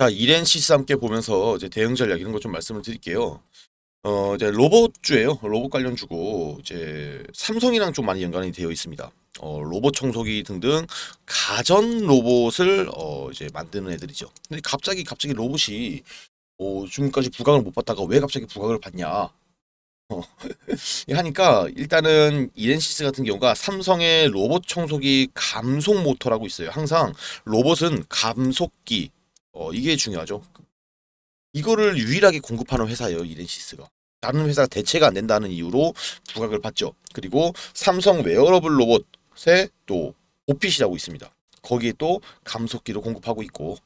자, 이렌시스 함께 보면서 이제 대응 전략 이런 거좀 말씀을 드릴게요. 어, 이제 로봇주예요. 로봇 관련주고 이제 삼성이랑 좀 많이 연관이 되어 있습니다. 어, 로봇 청소기 등등 가전 로봇을 어, 이제 만드는 애들이죠. 근데 갑자기 갑자기 로봇이 어, 지금까지 부각을 못 받다가 왜 갑자기 부각을 받냐? 어, 하니까 일단은 이렌시스 같은 경우가 삼성의 로봇 청소기 감속 모터라고 있어요. 항상 로봇은 감속기, 어, 이게 중요하죠. 이거를 유일하게 공급하는 회사예요. 이랜시스가. 다른 회사가 대체가 안 된다는 이유로 부각을 받죠. 그리고 삼성 웨어러블 로봇에 또 오핏이라고 있습니다. 거기에 또 감속기를 공급하고 있고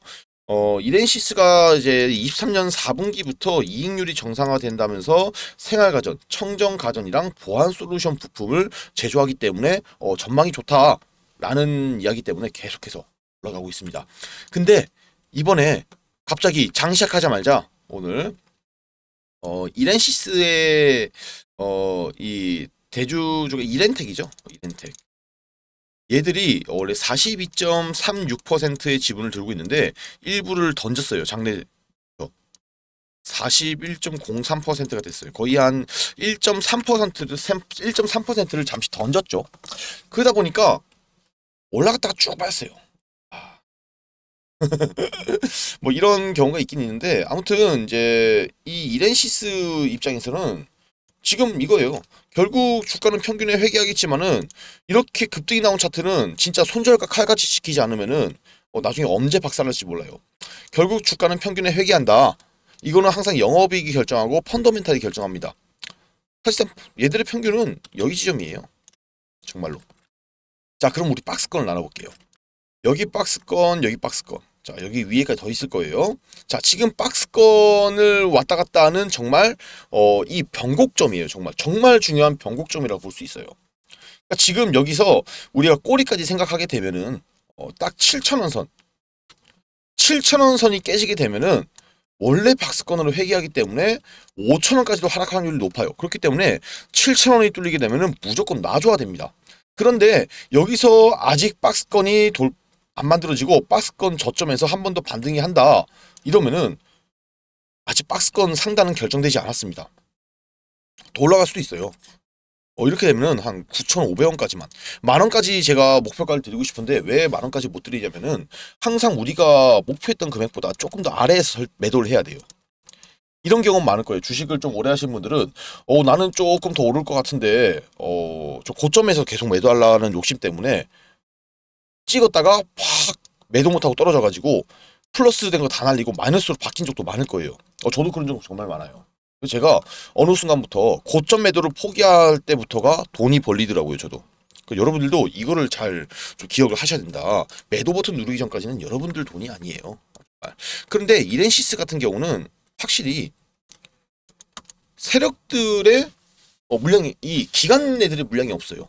어, 이랜시스가 이제 23년 4분기부터 이익률이 정상화된다면서 생활가전, 청정가전이랑 보안솔루션 부품을 제조하기 때문에 어, 전망이 좋다라는 이야기 때문에 계속해서 올라가고 있습니다. 근데 이번에 갑자기 장 시작하자마자 오늘 어 이렌시스의 어 이 대주 쪽에 이렌텍이죠. 이렌텍. 얘들이 원래 42.36%의 지분을 들고 있는데 일부를 던졌어요. 장내 41.03%가 됐어요. 거의 한 1.3%를 1.3%를 잠시 던졌죠. 그러다 보니까 올라갔다가 쭉 빠졌어요. 뭐 이런 경우가 있긴 있는데 아무튼 이제 이 이렌시스 입장에서는 지금 이거예요. 결국 주가는 평균에 회귀하겠지만은 이렇게 급등이 나온 차트는 진짜 손절과 칼같이 지키지 않으면은 어 나중에 언제 박살날지 몰라요. 결국 주가는 평균에 회귀한다. 이거는 항상 영업이익이 결정하고 펀더멘탈이 결정합니다. 사실상 얘들의 평균은 여기 지점이에요. 정말로. 자 그럼 우리 박스권을 나눠볼게요. 여기 박스권, 여기 박스권. 자 여기 위에가더 있을 거예요. 자 지금 박스권을 왔다 갔다 하는 정말 어, 이 변곡점이에요. 정말 정말 중요한 변곡점이라고 볼 수 있어요. 그러니까 지금 여기서 우리가 꼬리까지 생각하게 되면은 어, 딱7천원 선 7천원 선이 깨지게 되면은 원래 박스권으로 회귀하기 때문에 5천원까지도 하락 확률이 높아요. 그렇기 때문에 7천원이 뚫리게 되면 무조건 놔줘야 됩니다. 그런데 여기서 아직 박스권이 돌안 만들어지고 박스권 저점에서 한 번 더 반등이 한다 이러면은 아직 박스권 상단은 결정되지 않았습니다. 더 올라갈 수도 있어요. 어, 이렇게 되면은 한 9,500원까지만 만원까지 제가 목표가를 드리고 싶은데 왜 만원까지 못 드리냐면은 항상 우리가 목표했던 금액보다 조금 더 아래에서 매도를 해야 돼요. 이런 경우는 많을 거예요. 주식을 좀 오래 하신 분들은 어 나는 조금 더 오를 것 같은데 어저 고점에서 계속 매도하려는 욕심 때문에 찍었다가 확 매도 못하고 떨어져가지고 플러스 된 거 다 날리고 마이너스로 바뀐 적도 많을 거예요. 어, 저도 그런 적 정말 많아요. 제가 어느 순간부터 고점 매도를 포기할 때부터가 돈이 벌리더라고요, 저도. 그 여러분들도 이거를 잘좀 기억을 하셔야 된다. 매도 버튼 누르기 전까지는 여러분들 돈이 아니에요. 그런데 이렌시스 같은 경우는 확실히 세력들의 어, 물량이 이 기관 애들의 물량이 없어요.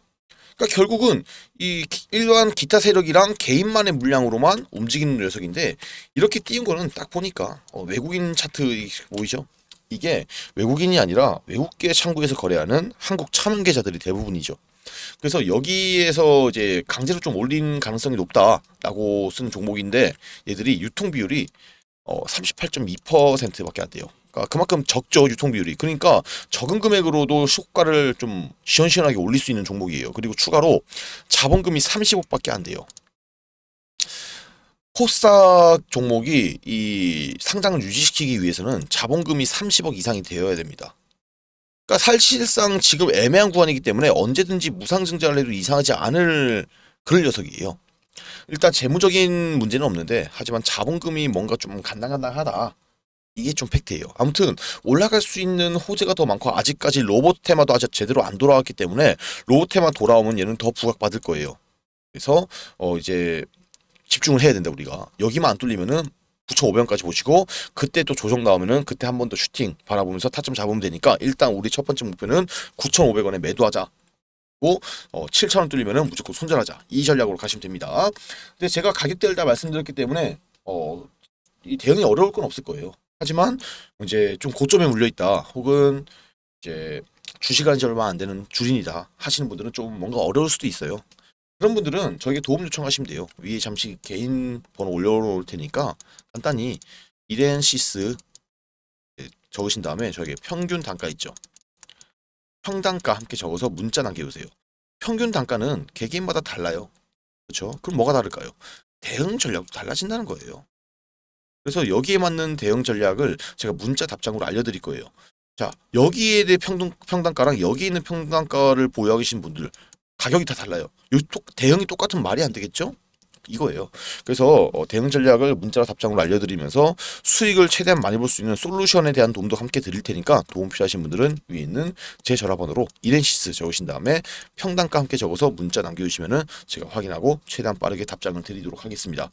그러니까 결국은 이 일반 기타 세력이랑 개인만의 물량으로만 움직이는 녀석인데 이렇게 띄운 거는 딱 보니까 어, 외국인 차트 보이죠? 이게 외국인이 아니라 외국계 창구에서 거래하는 한국 참명계좌들이 대부분이죠. 그래서 여기에서 이제 강제로 좀 올린 가능성이 높다라고 쓴 종목인데 얘들이 유통 비율이 어, 38.2%밖에 안 돼요. 그러니까 그만큼 적죠 유통 비율이. 그러니까 적은 금액으로도 시가를 좀 시원시원하게 올릴 수 있는 종목이에요. 그리고 추가로 자본금이 30억밖에 안 돼요. 코스 종목이 이 상장을 유지시키기 위해서는 자본금이 30억 이상이 되어야 됩니다. 그러니까 사실상 지금 애매한 구간이기 때문에 언제든지 무상증자를 해도 이상하지 않을 그런 녀석이에요. 일단 재무적인 문제는 없는데 하지만 자본금이 뭔가 좀 간당간당하다. 이게 좀 팩트예요. 아무튼 올라갈 수 있는 호재가 더 많고 아직까지 로봇 테마도 아직 제대로 안 돌아왔기 때문에 로봇 테마 돌아오면 얘는 더 부각받을 거예요. 그래서 어 이제 집중을 해야 된다 우리가. 여기만 안 뚫리면은 9,500원까지 보시고 그때 또 조정 나오면은 그때 한 번 더 슈팅 바라보면서 타점 잡으면 되니까 일단 우리 첫 번째 목표는 9,500원에 매도하자. 고 어, 7,000원 뚫리면은 무조건 손절하자. 이 전략으로 가시면 됩니다. 근데 제가 가격대를 다 말씀드렸기 때문에 어, 이 대응이 어려울 건 없을 거예요. 하지만 이제 좀 고점에 물려 있다 혹은 이제 주식한 지 얼마 안 되는 주린이다 하시는 분들은 좀 뭔가 어려울 수도 있어요. 그런 분들은 저에게 도움 요청하시면 돼요. 위에 잠시 개인 번호 올려놓을 테니까 간단히 이덴시스 네, 적으신 다음에 저에게 평균 단가 있죠. 평단가 함께 적어서 문자 남겨주세요. 평균 단가는 개개인마다 달라요. 그렇죠? 그럼 뭐가 다를까요? 대응 전략도 달라진다는 거예요. 그래서 여기에 맞는 대응 전략을 제가 문자 답장으로 알려드릴 거예요. 자 여기에 대해 평등, 평단가랑 여기 있는 평단가를 보유하고 계신 분들 가격이 다 달라요. 요 대응이 똑같은 말이 안 되겠죠? 이거예요. 그래서 어, 대응 전략을 문자로 답장으로 알려드리면서 수익을 최대한 많이 볼 수 있는 솔루션에 대한 도움도 함께 드릴 테니까 도움 필요하신 분들은 위에 있는 제 전화번호로 이렌시스 적으신 다음에 평단가 함께 적어서 문자 남겨주시면 제가 확인하고 최대한 빠르게 답장을 드리도록 하겠습니다.